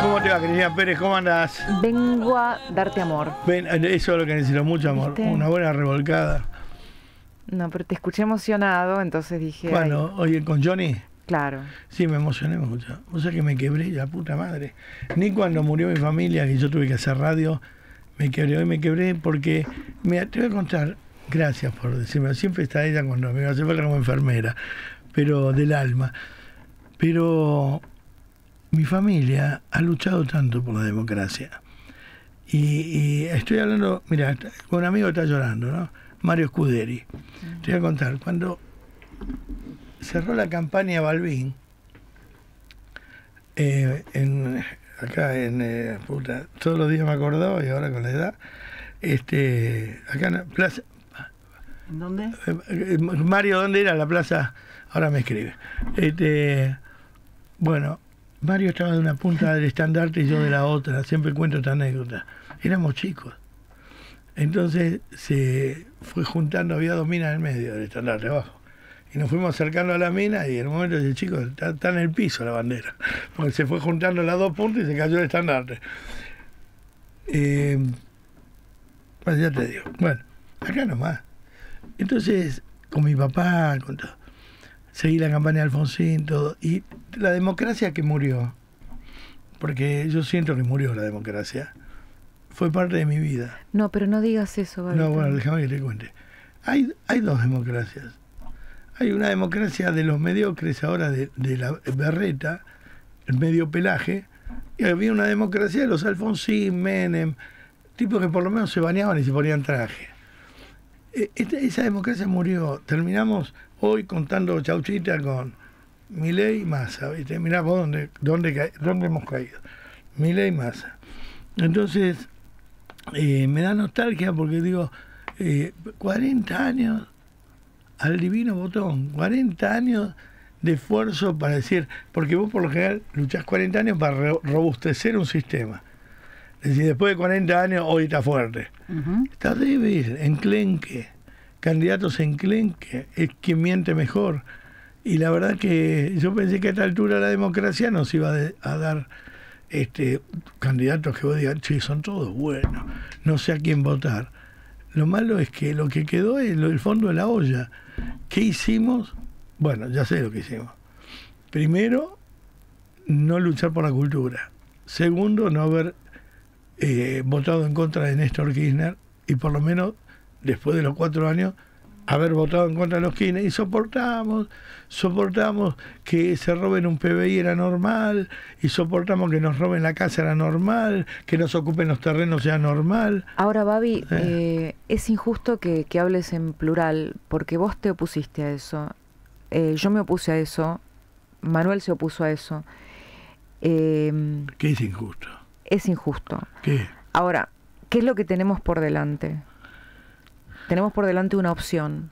¿cómo te va, Cristina Pérez? ¿Cómo andás? Vengo a darte amor. Eh, eso es lo que necesito, mucho amor. Una buena revolcada. No, pero te escuché emocionado, entonces dije. Bueno, oye, con Johnny. Claro. Sí, me emocioné mucho. O sea que me quebré, la puta madre. Ni cuando murió mi familia, que yo tuve que hacer radio, me quebré. Hoy me quebré porque. me te voy a contar. Gracias por decirme. Siempre está ella cuando me hace falta como enfermera, pero del alma. Pero mi familia ha luchado tanto por la democracia. Y, estoy hablando, mira, un amigo está llorando, ¿no? Mario Scuderi. Te voy a contar, cuando cerró la campaña Balbín, eh, en, acá en eh, puta, todos los días me acordaba y ahora con la edad, este, acá en la Plaza. ¿Dónde? Eh, Mario, ¿dónde era la plaza? Ahora me escribe. Este, bueno, Mario estaba de una punta del estandarte y yo de la otra. Siempre cuento esta anécdota. Éramos chicos. Entonces se fue juntando, había dos minas en medio del estandarte abajo. Y nos fuimos acercando a la mina y en un momento dije, chicos, está, en el piso la bandera. Porque se fue juntando las dos puntas y se cayó el estandarte. Eh, pues ya te digo. Bueno, acá nomás. Entonces, con mi papá, con todo, seguí la campaña de Alfonsín, todo. Y la democracia que murió, porque yo siento que murió la democracia, fue parte de mi vida. No, pero no digas eso, No, bueno, déjame que te cuente. Hay, hay dos democracias. Hay una democracia de los mediocres ahora, de, la berreta, el medio pelaje, y había una democracia de los Alfonsín, Menem, tipos que por lo menos se bañaban y se ponían traje. E, esa democracia murió. Terminamos hoy contando chauchita con mi Massa, ¿viste? mirá vos dónde, dónde, dónde hemos caído. ley masa. Entonces, eh, me da nostalgia porque digo, eh, 40 años al divino botón, 40 años de esfuerzo para decir, porque vos por lo general luchás 40 años para robustecer un sistema. Es decir, después de 40 años, hoy está fuerte. Está débil, enclenque. Candidatos enclenque, es quien miente mejor y la verdad que yo pensé que a esta altura la democracia nos iba a dar este, candidatos que vos digas, sí, son todos buenos, no sé a quién votar. Lo malo es que lo que quedó es el fondo de la olla. ¿Qué hicimos? Bueno, ya sé lo que hicimos. Primero, no luchar por la cultura. Segundo, no haber eh, votado en contra de Néstor Kirchner y por lo menos después de los cuatro años haber votado en contra de los Kirchner y soportamos soportamos que se roben un PBI era normal, y soportamos que nos roben la casa era normal, que nos ocupen los terrenos era normal. Ahora, Babi, eh. Eh, es injusto que, hables en plural, porque vos te opusiste a eso, eh, yo me opuse a eso, Manuel se opuso a eso. Em, ¿Qué es injusto? Es injusto. ¿Qué? Ahora, ¿qué es lo que tenemos por delante? Tenemos por delante una opción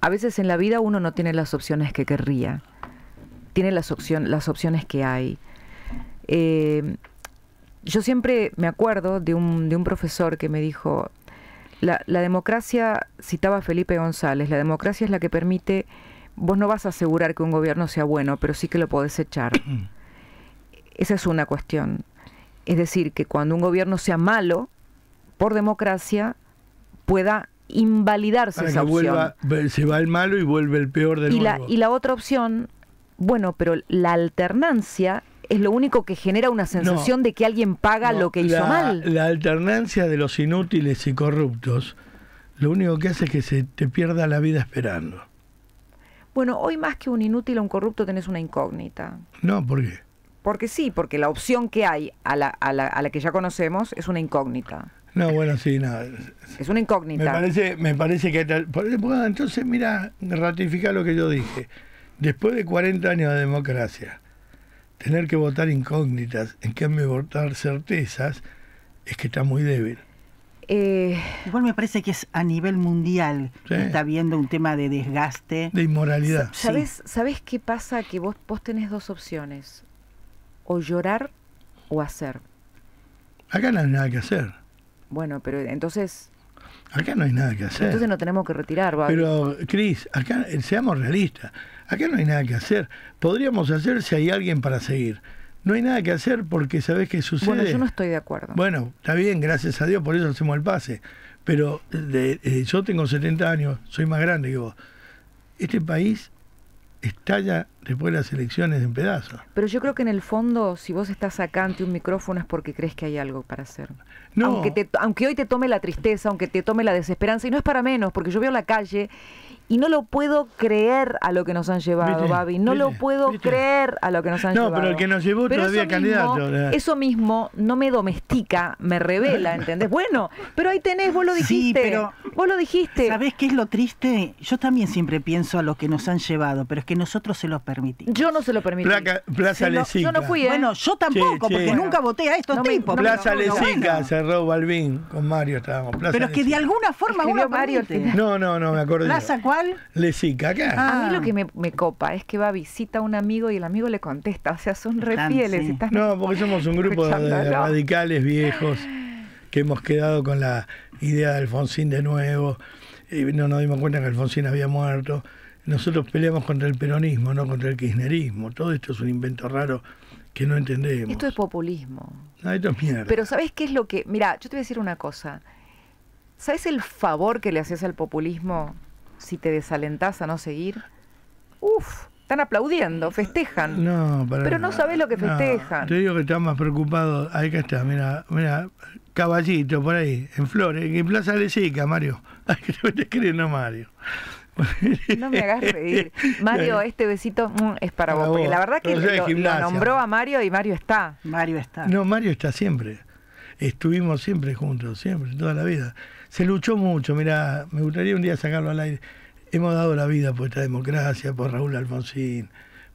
a veces en la vida uno no tiene las opciones que querría, tiene las, las opciones que hay. Eh, yo siempre me acuerdo de un, profesor que me dijo, la, la, democracia, citaba Felipe González, la democracia es la que permite, vos no vas a asegurar que un gobierno sea bueno, pero sí que lo podés echar. Esa es una cuestión. Es decir, que cuando un gobierno sea malo, por democracia, pueda invalidarse esa se va el malo y vuelve el peor de y La, y la otra opción, bueno, pero la alternancia es lo único que genera una sensación de que alguien paga lo que hizo mal. La alternancia de los inútiles y corruptos lo único que hace es que se te pierda la vida esperando. Bueno, hoy más que un inútil o un corrupto tenés una incógnita. No, ¿por qué? Porque sí, porque la opción que hay a la, a la, a la que ya conocemos es una incógnita. No, bueno, sí, nada Es una incógnita. Me parece, me parece que... entonces, mira, ratifica lo que yo dije. Después de 40 años de democracia, tener que votar incógnitas, en cambio votar certezas, es que está muy débil. Eh, Igual me parece que es a nivel mundial está viendo un tema de desgaste. De inmoralidad. ¿Sabes, ¿sabes qué pasa? Que vos, vos tenés dos opciones, o llorar o hacer. Acá no hay nada que hacer. Bueno, pero entonces... Acá no hay nada que hacer. Entonces no tenemos que retirar, ¿va? Pero, Cris, acá, eh, seamos realistas, acá no hay nada que hacer. Podríamos hacer si hay alguien para seguir. No hay nada que hacer porque sabés qué sucede. Bueno, yo no estoy de acuerdo. Bueno, está bien, gracias a Dios, por eso hacemos el pase. Pero eh, yo tengo 70 años, soy más grande que vos. Este país estalla después de las elecciones en pedazos. Pero yo creo que en el fondo, si vos estás acá ante un micrófono es porque crees que hay algo para hacer. No. Aunque, te, aunque hoy te tome la tristeza, aunque te tome la desesperanza, y no es para menos, porque yo veo la calle y no lo puedo creer a lo que nos han llevado, Babi. No lo puedo creer a lo que nos han llevado. No, pero el que nos llevó todavía candidato. eso mismo no me domestica, me revela, ¿entendés? Bueno, pero ahí tenés, vos lo dijiste. Sí, pero vos lo dijiste. ¿Sabés qué es lo triste? Yo también siempre pienso a lo que nos han llevado, pero es que nosotros se los permitimos. Yo no se lo permití. plaza no, Yo no fui, ¿eh? Bueno, yo tampoco, porque nunca voté a estos tipos. plaza Lezica cerró Balvin, con Mario estábamos. pero es que de alguna forma Mario. No, no, no, me acuerdo. Plaza le Le caca. Ah. A mí lo que me, copa es que va a visita a un amigo y el amigo le contesta. O sea, son refieles no, porque somos un grupo de radicales viejos que hemos quedado con la idea de Alfonsín de nuevo. Y no nos dimos cuenta que Alfonsín había muerto. Nosotros peleamos contra el peronismo, no contra el kirchnerismo. Todo esto es un invento raro que no entendemos. Esto es populismo. No, esto es mierda. Pero ¿sabes qué es lo que...? Mira, yo te voy a decir una cosa. ¿Sabes el favor que le hacías al populismo si te desalentás a no seguir, uff, están aplaudiendo, festejan. pero no, sabés lo que festejan. te digo que están más preocupado. Ahí que está, mira, mira, caballito por ahí, en Flores, en Plaza de Chica, Mario. Ay, que te no, Mario. No me hagas reír. Mario, este besito mm, es para, vos, Porque la verdad que nombró a Mario y Mario está. Mario está. No, Mario está siempre. Estuvimos siempre juntos, siempre, toda la vida se luchó mucho, mira, me gustaría un día sacarlo al aire. Hemos dado la vida por esta democracia, por Raúl Alfonsín,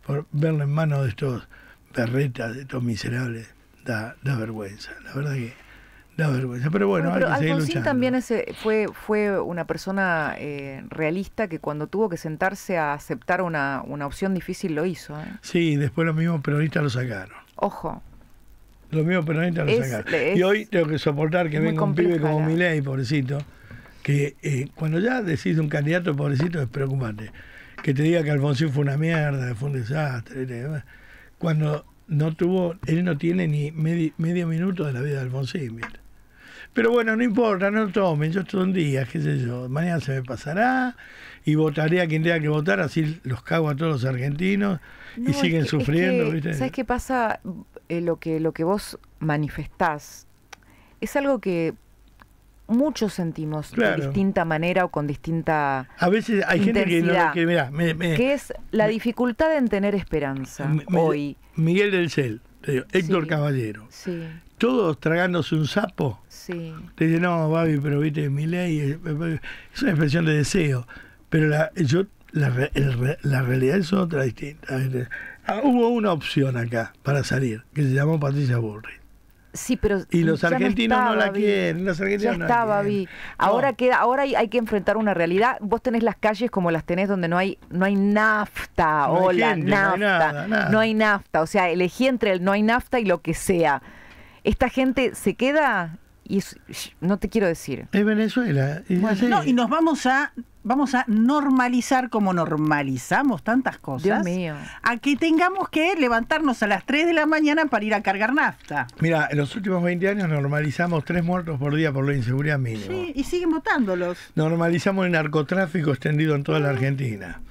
por verlo en manos de estos berretas, de estos miserables. Da, da vergüenza, la verdad que da vergüenza. Pero bueno, hay que Alfonsín luchando. también ese eh, fue, fue una persona eh, realista que cuando tuvo que sentarse a aceptar una, una opción difícil lo hizo. ¿eh? Sí, después lo mismo, pero ahorita lo sacaron. Ojo. Los míos peronistas lo sacaron. y hoy tengo que soportar que venga un pibe como Milei, pobrecito, que eh, cuando ya decís un candidato pobrecito es preocupante. Que te diga que Alfonsín fue una mierda, fue un desastre. Cuando no tuvo, él no tiene ni medio, minuto de la vida de Alfonsín. ¿viste? Pero bueno, no importa, no tomen, yo estoy un día, qué sé yo, mañana se me pasará y votaré a quien tenga que votar, así los cago a todos los argentinos y siguen sufriendo, ¿viste? ¿Sabes qué pasa? Eh, lo, que, lo que vos manifestás es algo que muchos sentimos de distinta manera o con distinta a veces hay gente que, no, que mirá, me, es la dificultad en tener esperanza hoy Miguel del Cel digo, Héctor Caballero sí todos tragándose un sapo. Te dice, no, Babi, pero viste, mi ley es, una expresión de deseo. Pero la, yo, la, la realidad es otra distinta. Ah, hubo una opción acá para salir, que se llamó Patricia Burri. Sí, pero y los argentinos no, la quieren, los argentinos ya está, no Ahora queda, ahora hay, que enfrentar una realidad. Vos tenés las calles como las tenés donde no hay no hay nafta, o la nafta, no hay nafta, o sea, elegí entre el no hay nafta y lo que sea esta gente se queda y no te quiero decir. Es Venezuela. Y nos vamos a vamos a normalizar como normalizamos tantas cosas. Dios mío. A que tengamos que levantarnos a las 3 de la mañana para ir a cargar nafta. Mira, en los últimos 20 años normalizamos tres muertos por día por la inseguridad mínima. Sí, y siguen votándolos. Normalizamos el narcotráfico extendido en toda la ah. Argentina.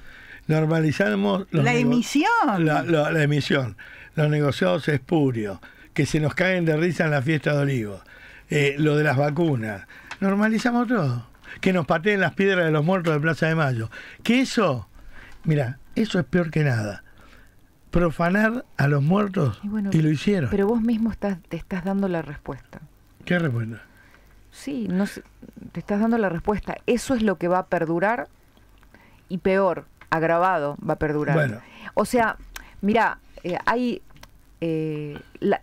Normalizamos... la emisión. La, la emisión. Los negociados espurios que se nos caen de risa en la fiesta de olivos, eh, lo de las vacunas, normalizamos todo. Que nos pateen las piedras de los muertos de Plaza de Mayo. Que eso, mira, eso es peor que nada profanar a los muertos y, lo hicieron. Pero vos mismo te estás dando la respuesta. ¿Qué respuesta? Sí, no te estás dando la respuesta. Eso es lo que va a perdurar y peor, agravado, va a perdurar. O sea, mira, eh, hay eh,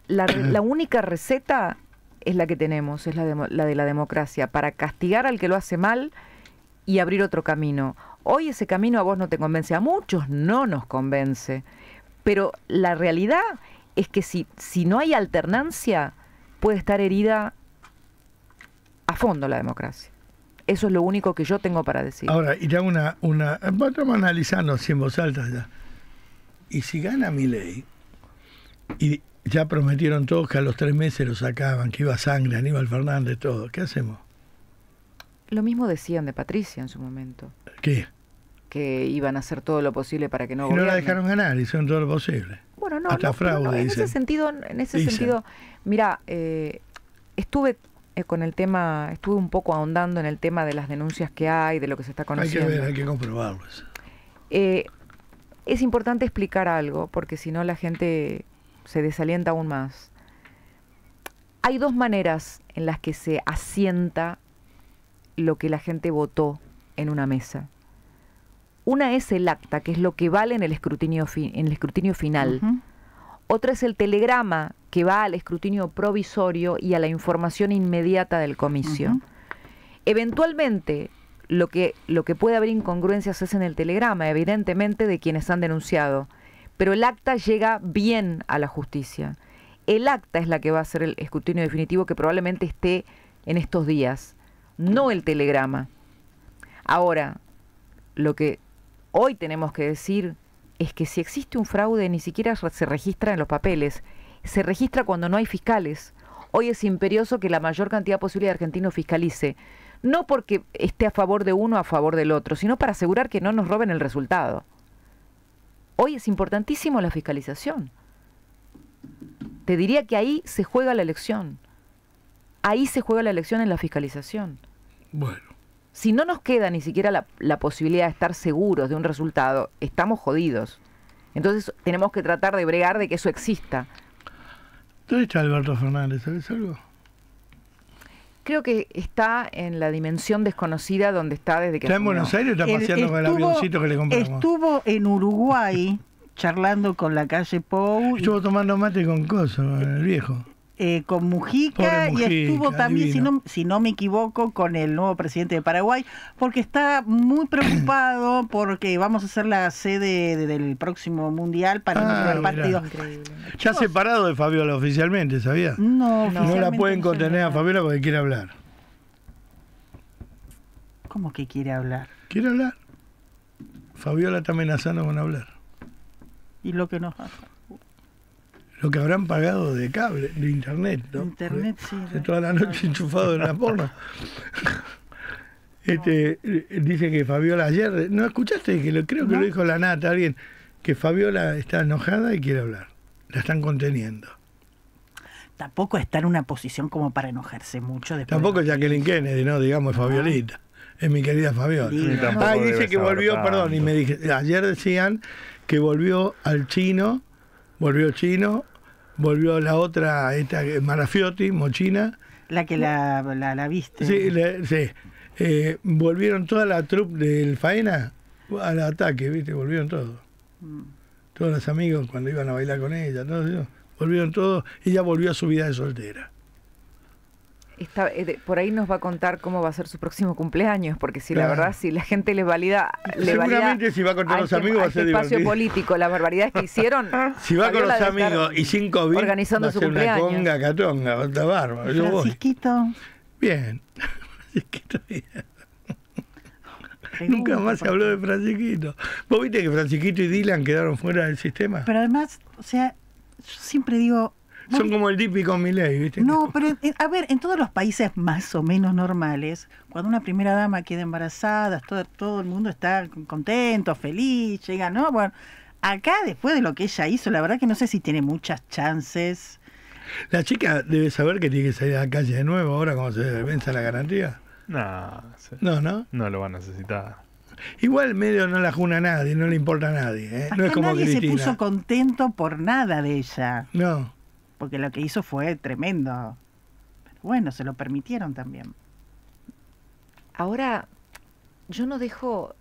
la, única receta es la que tenemos, es la de, la democracia, para castigar al que lo hace mal y abrir otro camino. Hoy ese camino a vos no te convence, a muchos no nos convence, pero la realidad es que si, si no hay alternancia, puede estar herida a fondo la democracia. Eso es lo único que yo tengo para decir. Ahora, ya una, una, vamos analizando sin voz alta Y si gana mi ley, y ya prometieron todos que a los tres meses lo sacaban, que iba sangre, Aníbal Fernández, todo. ¿Qué hacemos? Lo mismo decían de Patricia en su momento. ¿Qué? Que iban a hacer todo lo posible para que no. Y no la dejaron ganar, hicieron todo lo posible. Bueno, no. Hasta fraude. en ese sentido, en ese sentido, mira, eh, estuve eh, con el tema, estuve un poco ahondando en el tema de las denuncias que hay, de lo que se está conociendo. Hay que ver, hay que comprobarlo. Eh, es importante explicar algo, porque si no la gente se desalienta aún más. Hay dos maneras en las que se asienta lo que la gente votó en una mesa. Una es el acta, que es lo que vale en el escrutinio, en el escrutinio final. Otra es el telegrama, que va al escrutinio provisorio y a la información inmediata del comicio. Eventualmente, lo que, lo que puede haber incongruencias es en el telegrama, evidentemente, de quienes han denunciado pero el acta llega bien a la justicia. El acta es la que va a ser el escrutinio definitivo que probablemente esté en estos días, no el telegrama. Ahora, lo que hoy tenemos que decir es que si existe un fraude ni siquiera se registra en los papeles, se registra cuando no hay fiscales. Hoy es imperioso que la mayor cantidad posible de argentinos fiscalice, no porque esté a favor de uno o a favor del otro, sino para asegurar que no nos roben el resultado. Hoy es importantísimo la fiscalización. Te diría que ahí se juega la elección. Ahí se juega la elección en la fiscalización. Bueno. Si no nos queda ni siquiera la, posibilidad de estar seguros de un resultado, estamos jodidos. Entonces tenemos que tratar de bregar de que eso exista. he dicho Alberto Fernández? ¿Sabes algo? creo que está en la dimensión desconocida donde está desde que... Está en Buenos Aires, está paseando con el avioncito que le compramos. Estuvo en Uruguay charlando con la calle Pou. Estuvo tomando mate con Coso, el viejo. Eh, con Mujica, y estuvo también, si no, si no, me equivoco, con el nuevo presidente de Paraguay, porque está muy preocupado porque vamos a ser la sede del próximo mundial para ah, el partido. Increíble. Ya separado de Fabiola oficialmente, ¿sabía? No, no, no la pueden contener a Fabiola porque quiere hablar. ¿Cómo que quiere hablar? Quiere hablar. Fabiola está amenazando con hablar. ¿Y lo que nos hace? lo que habrán pagado de cable, de internet, ¿no? Internet, sí. De toda la noche enchufado en la porno. este, eh, dice que Fabiola ayer, ¿no escuchaste? que Creo que lo dijo la Nata, alguien, que Fabiola está enojada y quiere hablar. La están conteniendo. Tampoco está en una posición como para enojarse mucho. Tampoco es Jacqueline Kennedy, ¿no? Digamos, es Fabiolita. Es mi querida Fabiola. dice que volvió, perdón, y me dije, ayer decían que volvió al chino volvió Chino, volvió la otra, esta, Marafiotti, Mochina. La que la, la, viste. Sí, sí. Eh, volvieron toda la troupe del Faena al ataque, ¿viste? Volvieron todos. Mm. Todos los amigos cuando iban a bailar con ella, todos, volvieron todos. Ella volvió a su vida de soltera. Eh, por ahí nos va a contar cómo va a ser su próximo cumpleaños, porque si la verdad, si la gente le valida. Le Seguramente valida si va con los amigos va a ser espacio político, político, barbaridad es que hicieron. Ah. si va con los amigos y cinco COVID organizando su cumpleaños. catonga, está bárbaro. Francisquito. Bien. Francisquito. Nunca más se habló de Francisquito. ¿Vos viste que Francisquito y Dylan quedaron fuera del sistema? Pero además, o sea, yo siempre digo, son como el típico Milei, ¿viste? No, pero eh, a ver, en todos los países más o menos normales, cuando una primera dama queda embarazada, todo, todo el mundo está contento, feliz, llega, ¿no? Bueno, acá después de lo que ella hizo, la verdad que no sé si tiene muchas chances. La chica debe saber que tiene que salir a la calle de nuevo ahora cuando se vence la garantía. No, no, no. No lo va a necesitar. Igual medio no la juna a nadie, no le importa a nadie. ¿eh? No es como nadie se puso contento por nada de ella. No porque lo que hizo fue tremendo. Pero bueno, se lo permitieron también. Ahora, yo no dejo,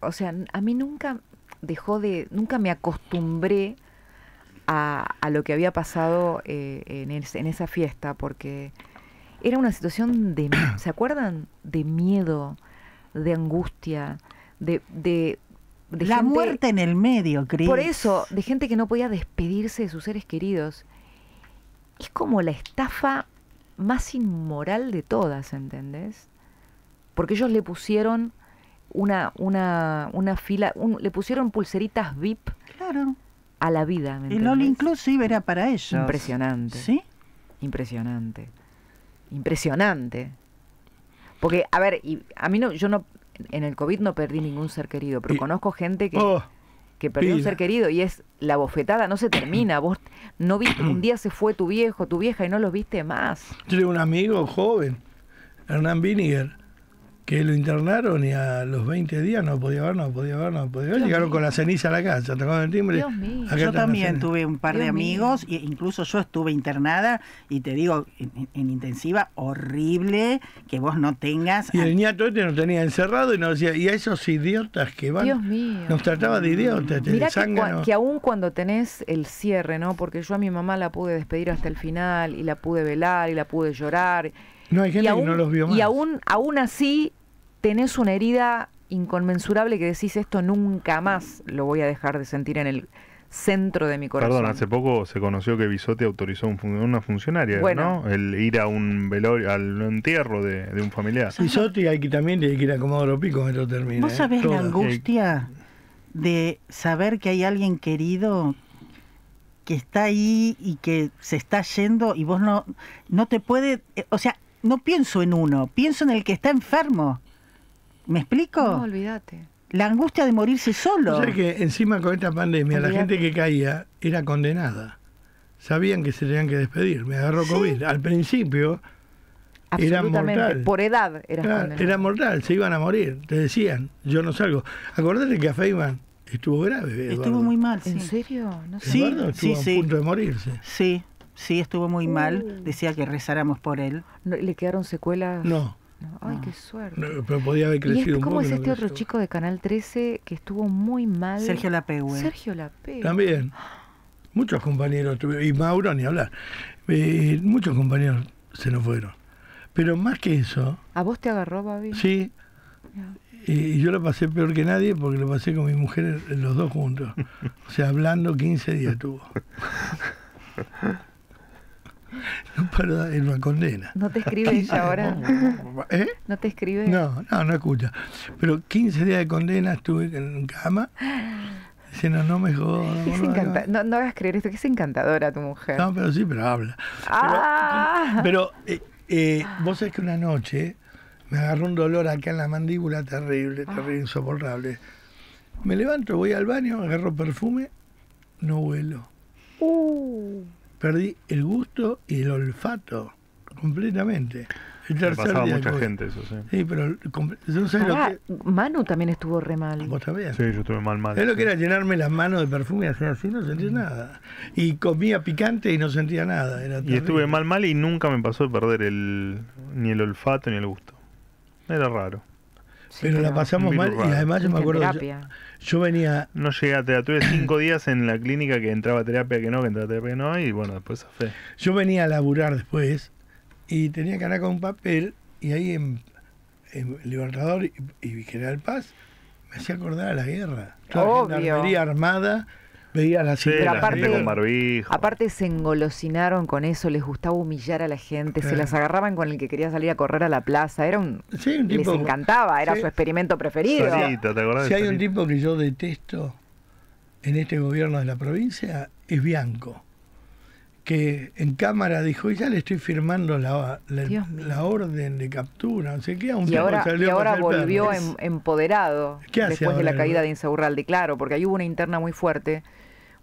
o sea, a mí nunca dejó de, nunca me acostumbré a, lo que había pasado eh, en, esa fiesta, porque era una situación de, ¿se acuerdan? De miedo, de angustia, de... de, la muerte en el medio, Cris. Por eso, de gente que no podía despedirse de sus seres queridos es como la estafa más inmoral de todas, ¿entendés? Porque ellos le pusieron una, una, una fila, le pusieron pulseritas VIP claro. a la vida. ¿me El Inclusive era para ellos. Impresionante. ¿Sí? Impresionante. Impresionante. Porque, a ver, y a mí no, yo no, en el COVID no perdí ningún ser querido, pero conozco gente que... Oh que perdió un ser querido y es la bofetada, no se termina. Vos no viste, un día se fue tu viejo, tu vieja y no los viste más. Yo tengo un amigo joven, Hernán Biniger, que lo internaron y a los 20 días no podía ver, no podía ver, no podía ver. Llegaron con la ceniza a la casa, tocaron el timbre. Dios mío. Yo también tuve un par de amigos, e incluso yo estuve internada, y te digo, en, intensiva, horrible que vos no tengas. Y el ñato este nos tenía encerrado y nos decía, y a esos idiotas que van. Dios mío. Nos trataba de idiotas. Este, Mirá que, que aún cuando tenés el cierre, ¿no? Porque yo a mi mamá la pude despedir hasta el final, y la pude velar, y la pude llorar. No, hay gente que no los vio más. Y aún, aún así tenés una herida inconmensurable que decís esto nunca más lo voy a dejar de sentir en el centro de mi corazón. Perdón, hace poco se conoció que Bisote autorizó a una funcionaria, ¿no? El ir a un velorio, al entierro de, un familiar. Bisote hay que también que ir a Comodoro Pico en termina. ¿Vos ¿eh? sabés la angustia de saber que hay alguien querido que está ahí y que se está yendo y vos no, no te puede, eh, o sea, no pienso en uno, pienso en el que está enfermo. ¿Me explico? No, olvídate. La angustia de morirse solo. O que encima con esta pandemia la gente que caía era condenada. Sabían que se tenían que despedir. Me agarró COVID. Al principio era Por edad era. mortal. Era mortal, se iban a morir. Te decían, yo no salgo. Acordate que a Feynman estuvo grave. Estuvo muy mal. ¿En serio? No sé. Sí, estuvo a punto de morirse. Sí, sí, estuvo muy mal. Uh. Decía que rezáramos por él. ¿Le quedaron secuelas? No. Ay, ah. qué suerte. pero podía haber crecido un este, ¿Cómo es este otro chico de Canal 13 que estuvo muy mal? Sergio Lapegue. Sergio Lapegue. También. Muchos compañeros tuvieron, y Mauro ni hablar. Eh, muchos compañeros se nos fueron. Pero más que eso. ¿A vos te agarró, Babi? Sí. Y yo la pasé peor que nadie porque lo pasé con mi mujer los dos juntos. o sea, hablando 15 días tuvo. para en una condena. ¿No te escribe ahora? ¿Eh? ¿No te escribe? No, no, no escucha. Pero 15 días de condena estuve en cama. Diciendo, no me jodas. no, no, hagas creer esto, que es encantadora tu mujer. No, pero sí, pero habla. Pero, ah. eh, eh, vos sabés que una noche me agarró un dolor acá en la mandíbula terrible, terrible, ah. insoportable. Me levanto, voy al baño, agarro perfume, no huelo. Uh perdí el gusto y el olfato completamente. pasaba mucha gente eso, sí. Sí, pero Manu también estuvo re mal. ¿Vos también? Sí, yo estuve mal, mal. Es lo que era llenarme las manos de perfume y hacer así, no sentía mm. nada. Y comía picante y no sentía nada. y estuve mal, mal y nunca me pasó de perder el, ni el olfato ni el gusto. Era raro pero, la pasamos mal y además yo me acuerdo. Yo, yo, venía. No llegué a terapia, tuve cinco días en la clínica que entraba terapia que no, que entraba terapia que no, y bueno, después a fe. Yo venía a laburar después y tenía que andar con un papel y ahí en, Libertador y, General Paz me hacía acordar a la guerra. Toda armada Veía la, aparte, se engolosinaron con eso, les gustaba humillar a la gente, se las agarraban con el que quería salir a correr a la plaza. Era un, sí, un les encantaba, era su experimento preferido. si hay un tipo que yo detesto en este gobierno de la provincia, es Bianco, que en cámara dijo, y ya le estoy firmando la, orden de captura, no sé qué, un y ahora, y ahora volvió em, empoderado después de la caída de Insaurralde, claro, porque ahí hubo una interna muy fuerte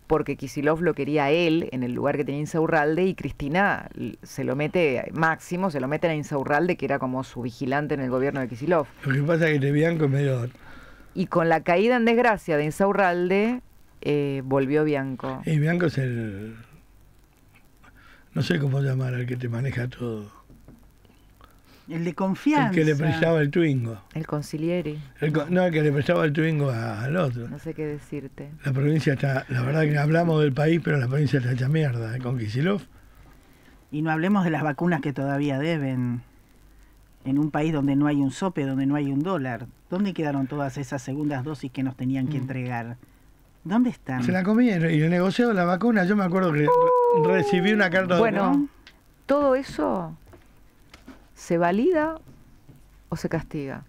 porque Kisilov lo quería él en el lugar que tenía Insaurralde y Cristina se lo mete, Máximo se lo mete a Insaurralde, que era como su vigilante en el gobierno de Kisilov. Lo que pasa es que Bianco es medio... Y con la caída en desgracia de Insaurralde, eh, volvió Bianco. Y Bianco es el... No sé cómo llamar al que te maneja todo. El de confianza. El que le prestaba el Twingo. El conciliere. no, el que le prestaba el Twingo al otro. No sé qué decirte. La provincia está, la verdad que hablamos del país, pero la provincia está hecha mierda ¿eh? con Kisilov. Y no hablemos de las vacunas que todavía deben. En un país donde no hay un sope, donde no hay un dólar. ¿Dónde quedaron todas esas segundas dosis que nos tenían que mm. entregar? ¿Dónde están? Se la comieron y el negociado la vacuna. Yo me acuerdo que recibí una carta de... Bueno, todo eso ¿se valida o se castiga?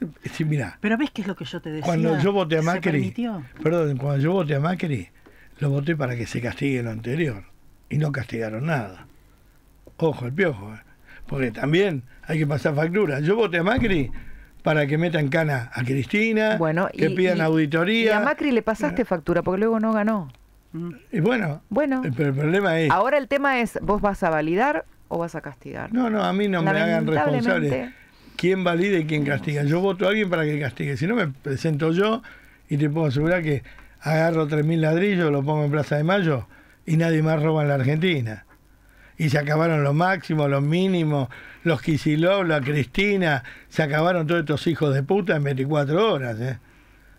Eh, sí, mira. Pero ves qué es lo que yo te decía. Cuando yo voté a Macri, perdón, cuando yo voté a Macri, lo voté para que se castigue lo anterior y no castigaron nada. Ojo, el piojo, ¿eh? porque también hay que pasar factura. Yo voté a Macri para que metan cana a Cristina, bueno, que pidan auditoría. Y a Macri le pasaste factura porque luego no ganó. Y bueno, bueno, eh, pero el problema es. Ahora el tema es: ¿vos vas a validar o vas a castigar. No, no, a mí no me hagan responsable. ¿Quién valide y quién castiga? Yo voto a alguien para que castigue. Si no, me presento yo y te puedo asegurar que agarro 3.000 ladrillos, lo pongo en Plaza de Mayo y nadie más roba en la Argentina. Y se acabaron los máximos, los mínimos, los Kicillof, la Cristina, se acabaron todos estos hijos de puta en 24 horas. ¿eh?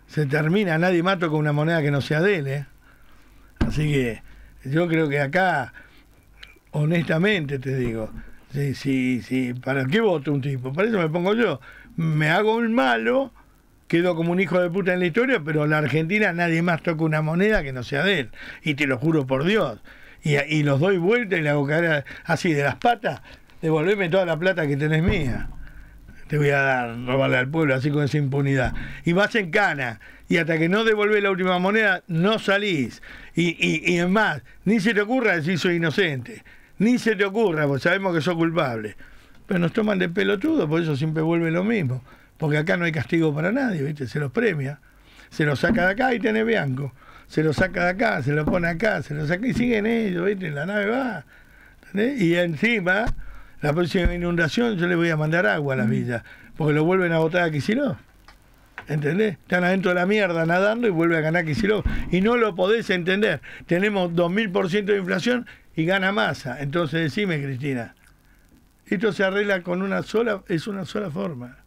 Se termina, nadie mato con una moneda que no sea de ¿eh? Así que yo creo que acá honestamente te digo, sí, sí, sí, ¿para qué voto un tipo? Para eso me pongo yo. Me hago un malo, quedo como un hijo de puta en la historia, pero la Argentina nadie más toca una moneda que no sea de él. Y te lo juro por Dios. Y, los doy vuelta y la hago así de las patas, devolveme toda la plata que tenés mía. Te voy a dar, robarle al pueblo, así con esa impunidad. Y vas en cana. Y hasta que no devuelves la última moneda, no salís. Y, y, y es más, ni se te ocurra decir soy inocente. Ni se te ocurra, porque sabemos que sos culpable. Pero nos toman de todo por eso siempre vuelve lo mismo. Porque acá no hay castigo para nadie, ¿viste? Se los premia. Se los saca de acá y tiene blanco Se los saca de acá, se los pone acá, se los saca y siguen ellos, ¿viste? La nave va. Y encima, la próxima inundación yo le voy a mandar agua a las mm. villas. Porque lo vuelven a botar a no ¿entendés? Están adentro de la mierda nadando y vuelve a ganar Kicillof. Y no lo podés entender. Tenemos 2.000% de inflación y gana masa. Entonces decime, Cristina, esto se arregla con una sola, es una sola forma,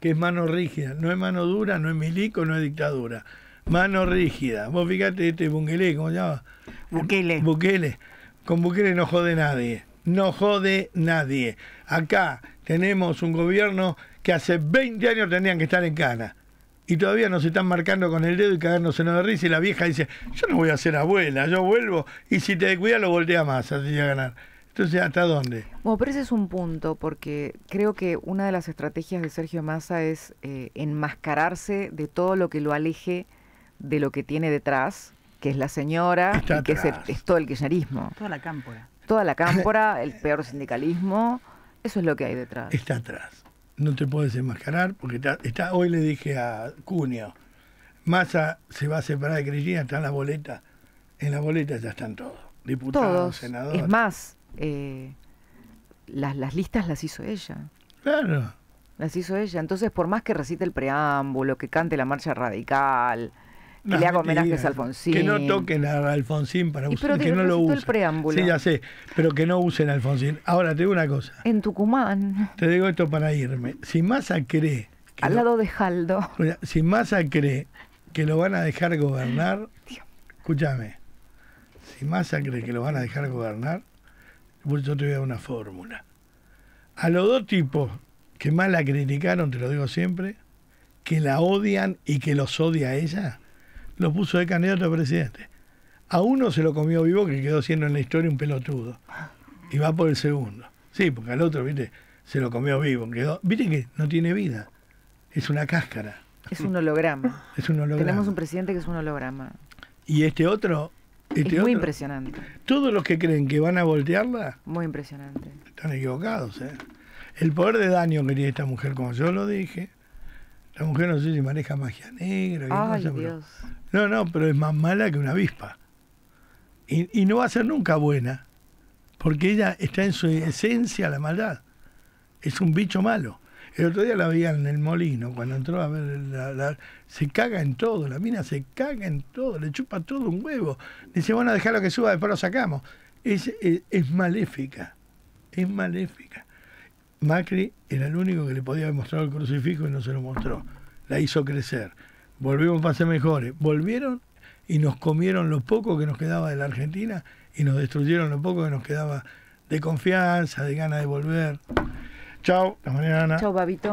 que es mano rígida, no es mano dura, no es milico, no es dictadura. Mano rígida. Vos fíjate este Bungele ¿cómo se llama? Bukele. Con Bukele no jode nadie. No jode nadie. Acá tenemos un gobierno que hace 20 años tenían que estar en cana y todavía nos están marcando con el dedo y en la risa. Y la vieja dice: Yo no voy a ser abuela, yo vuelvo. Y si te cuida lo voltea más, así a ganar. Entonces, ¿hasta dónde? Bueno, pero ese es un punto, porque creo que una de las estrategias de Sergio Massa es eh, enmascararse de todo lo que lo aleje de lo que tiene detrás, que es la señora, que es, todo el kirchnerismo. Toda la cámpora. Toda la cámpora, el peor sindicalismo, eso es lo que hay detrás. Está atrás no te puedes enmascarar, porque está, hoy le dije a Cunio, Massa se va a separar de Cristina, está en la boleta, en la boleta ya están todos, diputados, senadores. Es más, eh, las, las listas las hizo ella. Claro. Las hizo ella, entonces por más que recite el preámbulo, que cante la marcha radical, no, le hago homenajes a Alfonsín. Que no toquen a Alfonsín para usar, que, no lo el preámbulo. Sí, ya sé, pero que no usen a Alfonsín. Ahora te digo una cosa. En Tucumán. Te digo esto para irme. Si Massa cree. Al lado de Jaldo. Si Massa cree que lo van a dejar gobernar, escúchame. Si Massa cree que lo van a dejar gobernar, yo te voy a dar una fórmula. A los dos tipos que más la criticaron, te lo digo siempre, que la odian y que los odia ella, lo puso de candidato a presidente. A uno se lo comió vivo que quedó siendo en la historia un pelotudo. Y va por el segundo. Sí, porque al otro, viste, se lo comió vivo. Quedó, viste que no tiene vida. Es una cáscara. Es un holograma. Tenemos un presidente que es un holograma. Y este otro. Este es muy impresionante. Todos los que creen que van a voltearla. Muy impresionante. Están equivocados, ¿eh? El poder de daño que tiene esta mujer, como yo lo dije. La mujer no sé si maneja magia negra. Ay, Dios. No, no, pero es más mala que una avispa. Y, no va a ser nunca buena, porque ella está en su esencia la maldad. Es un bicho malo. El otro día la veían en el molino, cuando entró a ver, se caga en todo, la mina se caga en todo, le chupa todo un huevo. Dice, bueno, lo que suba, después lo sacamos. Es, es, maléfica, es maléfica. Macri era el único que le podía mostrar el crucifijo y no se lo mostró. La hizo crecer volvimos para ser mejores. Volvieron y nos comieron lo poco que nos quedaba de la Argentina y nos destruyeron lo poco que nos quedaba de confianza, de ganas de volver. Chao, hasta mañana. Chao, Babito.